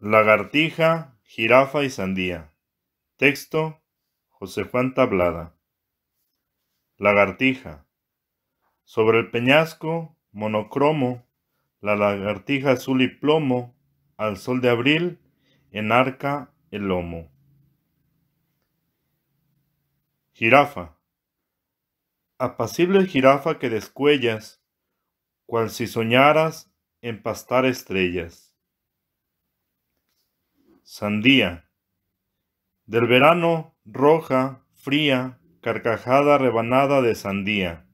Lagartija, jirafa y sandía. Texto José Juan Tablada. Lagartija. Sobre el peñasco, monocromo, la lagartija azul y plomo, al sol de abril, enarca el lomo. Jirafa. Apacible jirafa que descuellas, cual si soñaras en pastar estrellas sandía. Del verano, roja, fría, carcajada rebanada de sandía.